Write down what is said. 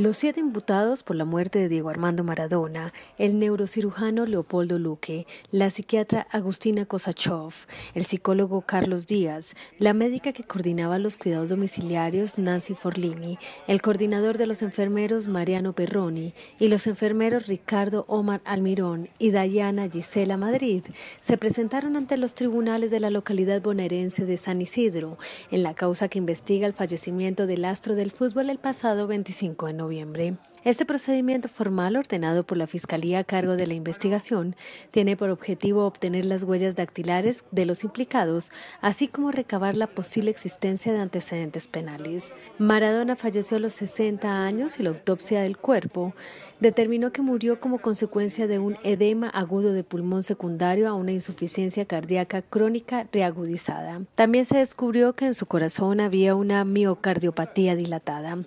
Los siete imputados por la muerte de Diego Armando Maradona, el neurocirujano Leopoldo Luque, la psiquiatra Agustina Kosachov, el psicólogo Carlos Díaz, la médica que coordinaba los cuidados domiciliarios Nancy Forlini, el coordinador de los enfermeros Mariano Perroni y los enfermeros Ricardo Omar Almirón y Dayana Gisela Madrid, se presentaron ante los tribunales de la localidad bonaerense de San Isidro en la causa que investiga el fallecimiento del astro del fútbol el pasado 25 de noviembre. Este procedimiento formal ordenado por la Fiscalía a cargo de la investigación tiene por objetivo obtener las huellas dactilares de los implicados, así como recabar la posible existencia de antecedentes penales. Maradona falleció a los 60 años y la autopsia del cuerpo determinó que murió como consecuencia de un edema agudo de pulmón secundario a una insuficiencia cardíaca crónica reagudizada. También se descubrió que en su corazón había una miocardiopatía dilatada.